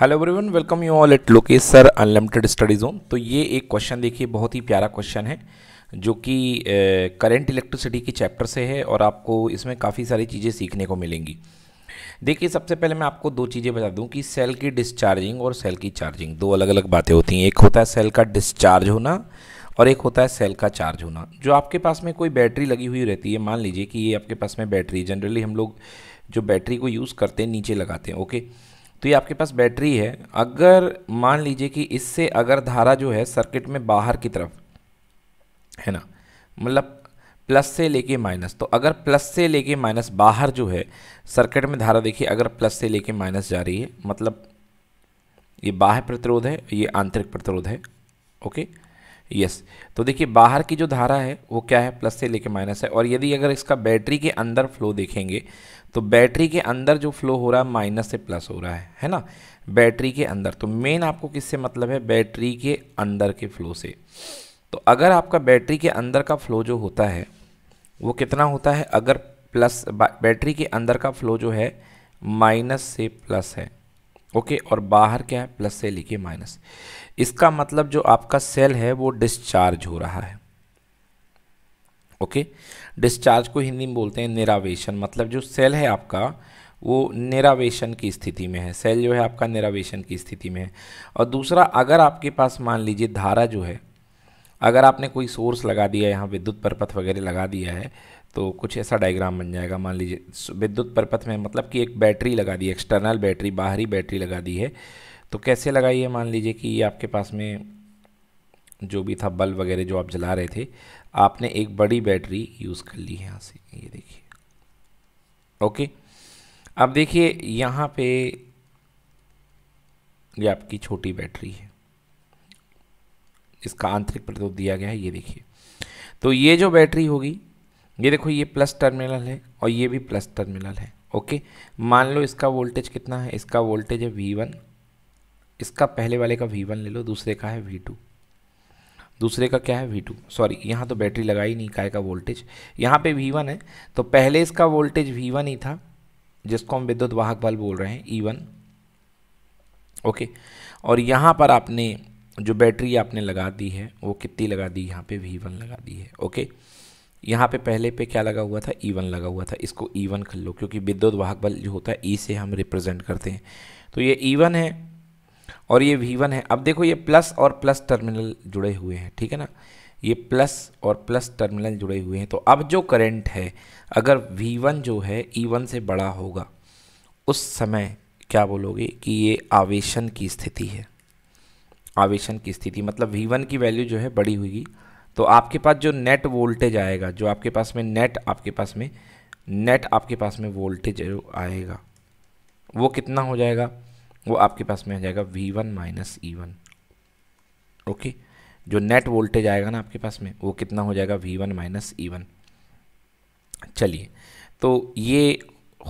Hello everyone welcome you all at Lokesh sir unlimited study zone तो ये एक question देखिए बहुत ही प्यारा क्वेश्चन है जो कि करंट इलेक्ट्रिसिटी के चैप्टर से है और आपको इसमें काफ़ी सारी चीज़ें सीखने को मिलेंगी देखिए सबसे पहले मैं आपको दो चीज़ें बता दूं कि सेल की डिस्चार्जिंग और सेल की चार्जिंग दो अलग अलग बातें होती हैं एक होता है सेल का डिस्चार्ज होना और एक होता है सेल का चार्ज होना जो आपके पास में कोई बैटरी लगी हुई रहती है मान लीजिए कि ये आपके पास में बैटरी जनरली हम लोग जो बैटरी को यूज़ करते हैं नीचे लगाते हैं ओके okay? तो ये आपके पास बैटरी है अगर मान लीजिए कि इससे अगर धारा जो है सर्किट में बाहर की तरफ है ना मतलब प्लस से लेके माइनस तो अगर प्लस से लेके माइनस बाहर जो है सर्किट में धारा देखिए अगर प्लस से लेके माइनस जा रही है मतलब ये बाह्य प्रतिरोध है ये आंतरिक प्रतिरोध है ओके यस तो देखिए बाहर की जो धारा है वो क्या है प्लस से लेके माइनस है और यदि अगर इसका बैटरी के अंदर फ्लो देखेंगे तो बैटरी के अंदर जो फ्लो हो रहा है माइनस से प्लस हो रहा है है ना बैटरी के अंदर तो मेन आपको किससे मतलब है बैटरी के अंदर के फ्लो से तो अगर आपका बैटरी के अंदर का फ्लो जो होता है वो कितना होता है अगर प्लस बैटरी के अंदर का फ्लो जो है माइनस से प्लस है ओके और बाहर क्या है प्लस से लेके माइनस इसका मतलब जो आपका सेल है वो डिस्चार्ज हो रहा है ओके डिस्चार्ज को हिंदी में बोलते हैं निरावेशन मतलब जो सेल है आपका वो निरावेशन की स्थिति में है सेल जो है आपका निरावेशन की स्थिति में है और दूसरा अगर आपके पास मान लीजिए धारा जो है अगर आपने कोई सोर्स लगा दिया यहाँ विद्युत परपथ वगैरह लगा दिया है तो कुछ ऐसा डायग्राम बन जाएगा मान लीजिए विद्युत परपथ में मतलब कि एक बैटरी लगा दी एक्सटर्नल बैटरी बाहरी बैटरी लगा दी है तो कैसे लगाइए मान लीजिए कि आपके पास में जो भी था बल्ब वगैरह जो आप जला रहे थे आपने एक बड़ी बैटरी यूज़ कर ली है यहाँ से ये देखिए ओके अब देखिए यहाँ पे ये आपकी छोटी बैटरी है इसका आंतरिक प्रतिरोध दिया गया है ये देखिए तो ये जो बैटरी होगी ये देखो ये प्लस टर्मिनल है और ये भी प्लस टर्मिनल है ओके मान लो इसका वोल्टेज कितना है इसका वोल्टेज है वी वन इसका पहले वाले का वी वन ले लो दूसरे का है वी टू दूसरे का क्या है वी टू सॉरी यहाँ तो बैटरी लगाई नहीं काय का वोल्टेज यहाँ पे वी वन है तो पहले इसका वोल्टेज वी वन ही था जिसको हम विद्युत वाहक बल बोल रहे हैं ई वन ओके और यहाँ पर आपने जो बैटरी आपने लगा दी है वो कितनी लगा दी यहाँ पे वी वन लगा दी है ओके यहाँ पे पहले पे क्या लगा हुआ था ई e वन लगा हुआ था इसको ई e वन कर लो क्योंकि विद्युत वाहक बल जो होता है ई e से हम रिप्रेजेंट करते हैं तो ये ई वन है और ये वी वन है अब देखो ये प्लस और प्लस टर्मिनल जुड़े हुए हैं ठीक है ना ये प्लस और प्लस टर्मिनल जुड़े हुए हैं तो अब जो करंट है अगर वी वन जो है ई e वन से बड़ा होगा उस समय क्या बोलोगे कि ये आवेशन की स्थिति है आवेशन की स्थिति मतलब वी वन की वैल्यू जो है बड़ी हुई तो आपके पास जो नेट वोल्टेज आएगा जो आपके पास में नेट आपके पास में नेट आपके पास में वोल्टेज आएगा वो कितना हो जाएगा वो आपके पास में आ जाएगा V one minus E one okay जो नेट वोल्टेज आएगा ना आपके पास में वो कितना हो जाएगा V one minus E one चलिए तो ये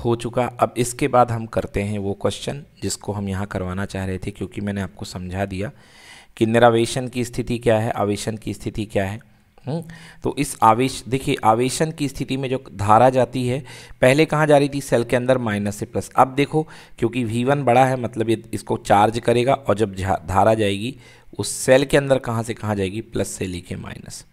हो चुका अब इसके बाद हम करते हैं वो क्वेश्चन जिसको हम यहाँ करवाना चाह रहे थे क्योंकि मैंने आपको समझा दिया कि निरावेशन की स्थिति क्या है आवेशन की स्थिति क्या है हम्म? तो इस आवेश देखिए आवेशन की स्थिति में जो धारा जाती है पहले कहाँ जा रही थी सेल के अंदर माइनस से प्लस अब देखो क्योंकि वी वन बड़ा है मतलब ये इसको चार्ज करेगा और जब धारा जाएगी उस सेल के अंदर कहाँ से कहाँ जाएगी प्लस से लेके माइनस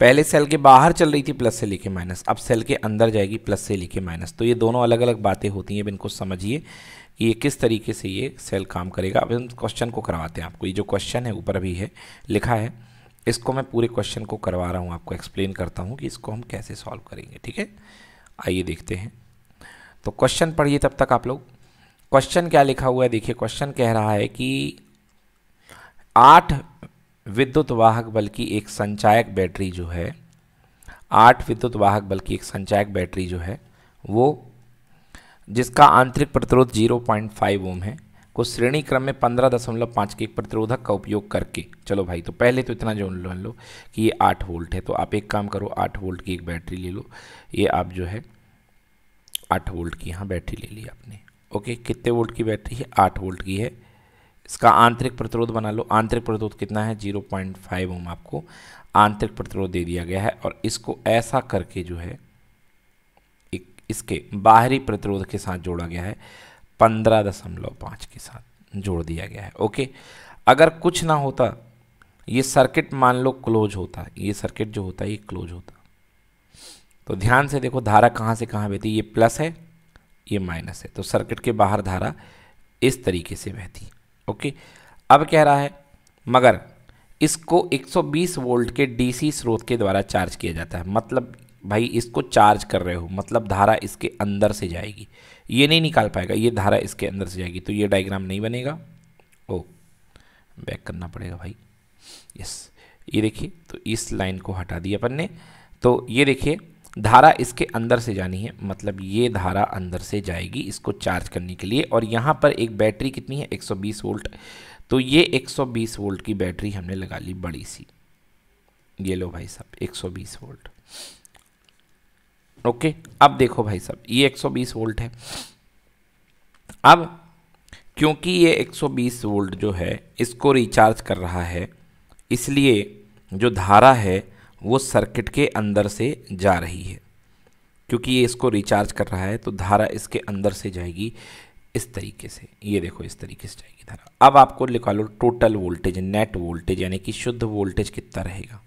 पहले सेल के बाहर चल रही थी प्लस से लेके माइनस अब सेल के अंदर जाएगी प्लस से लेके माइनस तो ये दोनों अलग अलग बातें होती हैं अब इनको समझिए कि ये किस तरीके से ये सेल काम करेगा अब हम क्वेश्चन को करवाते हैं आपको ये जो क्वेश्चन है ऊपर भी है लिखा है इसको मैं पूरे क्वेश्चन को करवा रहा हूँ आपको एक्सप्लेन करता हूँ कि इसको हम कैसे सॉल्व करेंगे ठीक है आइए देखते हैं तो क्वेश्चन पढ़िए तब तक आप लोग क्वेश्चन क्या लिखा हुआ है देखिए क्वेश्चन कह रहा है कि आठ विद्युत वाहक बल की एक संचायक बैटरी जो है आठ विद्युत वाहक बल की एक संचायक बैटरी जो है वो जिसका आंतरिक प्रतिरोध 0.5 ओम है को श्रेणी क्रम में पंद्रह दशमलव पाँच के एक प्रतिरोधक का उपयोग करके चलो भाई तो पहले तो इतना जो मान लो कि ये आठ वोल्ट है तो आप एक काम करो आठ वोल्ट की एक बैटरी ले लो ये आप जो है आठ वोल्ट की यहाँ बैटरी ले ली आपने ओके कितने वोल्ट की बैटरी है आठ वोल्ट की है इसका आंतरिक प्रतिरोध बना लो आंतरिक प्रतिरोध कितना है जीरो पॉइंट फाइव ओम आपको आंतरिक प्रतिरोध दे दिया गया है और इसको ऐसा करके जो है एक इसके बाहरी प्रतिरोध के साथ जोड़ा गया है पंद्रह दशमलव पाँच के साथ जोड़ दिया गया है ओके अगर कुछ ना होता ये सर्किट मान लो क्लोज होता ये सर्किट जो होता है ये क्लोज होता तो ध्यान से देखो धारा कहाँ से कहाँ बहती ये प्लस है ये माइनस है तो सर्किट के बाहर धारा इस तरीके से बहती ओके अब कह रहा है मगर इसको 120 वोल्ट के डीसी स्रोत के द्वारा चार्ज किया जाता है मतलब भाई इसको चार्ज कर रहे हो मतलब धारा इसके अंदर से जाएगी ये नहीं निकाल पाएगा ये धारा इसके अंदर से जाएगी तो ये डायग्राम नहीं बनेगा ओ बैक करना पड़ेगा भाई यस ये देखिए तो इस लाइन को हटा दिया अपन ने तो ये देखिए धारा इसके अंदर से जानी है मतलब ये धारा अंदर से जाएगी इसको चार्ज करने के लिए और यहाँ पर एक बैटरी कितनी है 120 वोल्ट तो ये 120 वोल्ट की बैटरी हमने लगा ली बड़ी सी ये लो भाई साहब 120 वोल्ट ओके अब देखो भाई साहब ये 120 वोल्ट है अब क्योंकि ये 120 वोल्ट जो है इसको रिचार्ज कर रहा है इसलिए जो धारा है वो सर्किट के अंदर से जा रही है क्योंकि ये इसको रिचार्ज कर रहा है तो धारा इसके अंदर से जाएगी इस तरीके से ये देखो इस तरीके से जाएगी धारा अब आपको निकालो टोटल वोल्टेज नेट वोल्टेज यानी कि शुद्ध वोल्टेज कितना रहेगा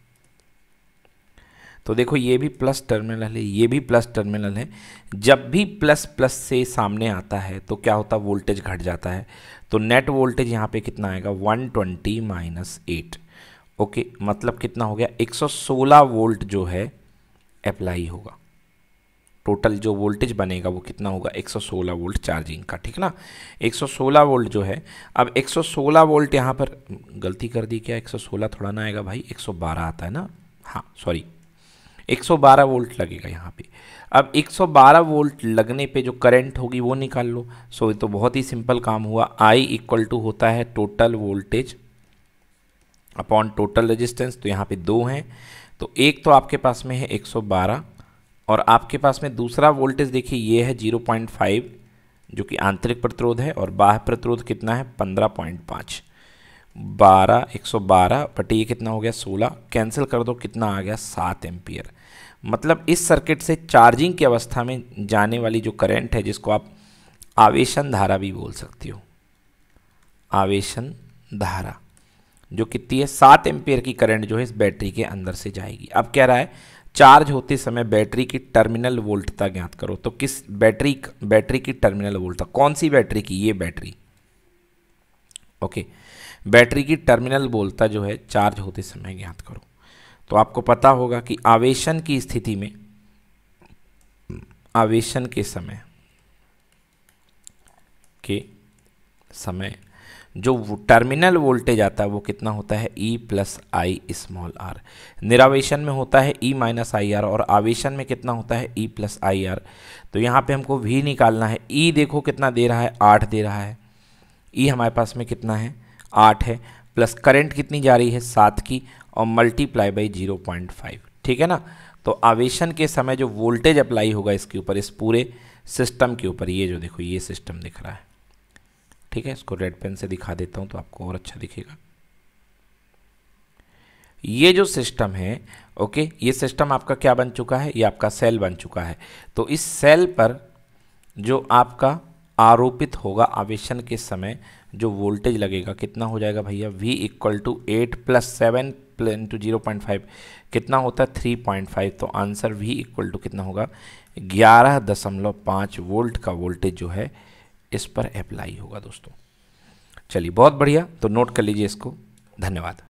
तो देखो ये भी प्लस टर्मिनल है ये भी प्लस टर्मिनल है जब भी प्लस प्लस से सामने आता है तो क्या होता है वोल्टेज घट जाता है तो नेट वोल्टेज यहाँ पे कितना आएगा 120 ट्वेंटी माइनस एट ओके मतलब कितना हो गया 116 वोल्ट जो है अप्लाई होगा टोटल जो वोल्टेज बनेगा वो कितना होगा 116 वोल्ट चार्जिंग का ठीक ना 116 वोल्ट जो है अब 116 वोल्ट यहाँ पर गलती कर दी क्या 116 थोड़ा ना आएगा भाई 112 आता है ना हाँ सॉरी 112 वोल्ट लगेगा यहाँ पे अब 112 वोल्ट लगने पे जो करंट होगी वो निकाल लो सो ये तो बहुत ही सिंपल काम हुआ I इक्वल टू होता है total voltage upon total resistance तो यहाँ पे दो हैं तो एक तो आपके पास में है 112 और आपके पास में दूसरा वोल्टेज देखिए ये है 0.5 जो कि आंतरिक प्रतिरोध है और बाह्य प्रतिरोध कितना है पंद्रह बारह एक सौ बारह बटे ये कितना हो गया सोलह कैंसिल कर दो कितना आ गया सात एम्पियर मतलब इस सर्किट से चार्जिंग की अवस्था में जाने वाली जो करंट है जिसको आप आवेशन धारा भी बोल सकती हो आवेशन धारा जो कितनी है सात एम्पियर की करंट जो है इस बैटरी के अंदर से जाएगी अब कह रहा है चार्ज होते समय बैटरी की टर्मिनल वोल्टता ज्ञात करो तो किस बैटरी बैटरी की टर्मिनल वोल्टता कौन सी बैटरी की ये बैटरी ओके okay. बैटरी की टर्मिनल बोलता जो है चार्ज होते समय ज्ञात करो तो आपको पता होगा कि आवेशन की स्थिति में आवेशन के समय के समय जो टर्मिनल वोल्टेज आता है वो कितना होता है E plus I small R निरावेशन में होता है E माइनस आई आर और आवेशन में कितना होता है E प्लस आई आर तो यहाँ पे हमको V निकालना है E देखो कितना दे रहा है आठ दे रहा है E हमारे पास में कितना है आठ है प्लस करंट कितनी जा रही है सात की और multiply by zero point five ठीक है ना तो आवेशन के समय जो वोल्टेज अप्लाई होगा इसके ऊपर इस पूरे सिस्टम के ऊपर ये जो देखो ये सिस्टम दिख रहा है ठीक है इसको रेड पेन से दिखा देता हूँ तो आपको और अच्छा दिखेगा ये जो सिस्टम है ओके ये सिस्टम आपका क्या बन चुका है ये आपका सेल बन चुका है तो इस सेल पर जो आपका आरोपित होगा आवेशन के समय जो वोल्टेज लगेगा कितना हो जाएगा भैया V equal to eight plus seven plus into zero point five कितना होता है थ्री पॉइंट फाइव तो आंसर V इक्वल टू कितना होगा ग्यारह दशमलव पाँच वोल्ट का वोल्टेज जो है इस पर अप्लाई होगा दोस्तों चलिए बहुत बढ़िया तो नोट कर लीजिए इसको धन्यवाद